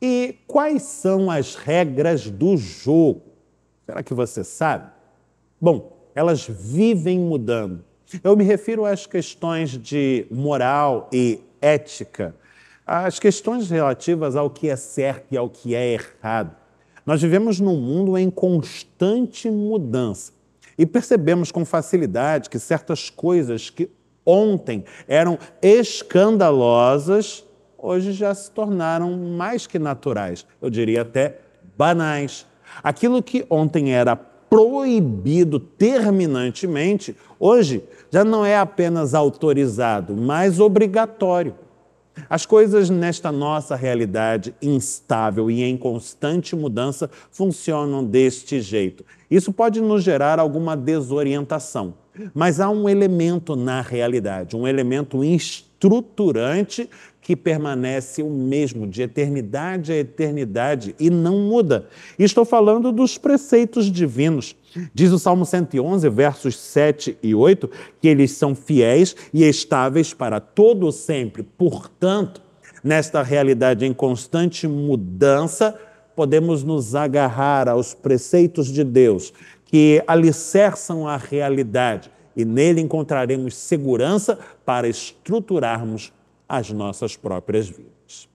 E quais são as regras do jogo? Será que você sabe? Bom, elas vivem mudando. Eu me refiro às questões de moral e ética, às questões relativas ao que é certo e ao que é errado. Nós vivemos num mundo em constante mudança e percebemos com facilidade que certas coisas que ontem eram escandalosas hoje já se tornaram mais que naturais, eu diria até banais. Aquilo que ontem era proibido terminantemente, hoje já não é apenas autorizado, mas obrigatório. As coisas nesta nossa realidade instável e em constante mudança funcionam deste jeito. Isso pode nos gerar alguma desorientação, mas há um elemento na realidade, um elemento instável estruturante que permanece o mesmo de eternidade a eternidade e não muda. estou falando dos preceitos divinos. Diz o Salmo 111, versos 7 e 8, que eles são fiéis e estáveis para todo o sempre. Portanto, nesta realidade em constante mudança, podemos nos agarrar aos preceitos de Deus que alicerçam a realidade e nele encontraremos segurança para estruturarmos as nossas próprias vidas.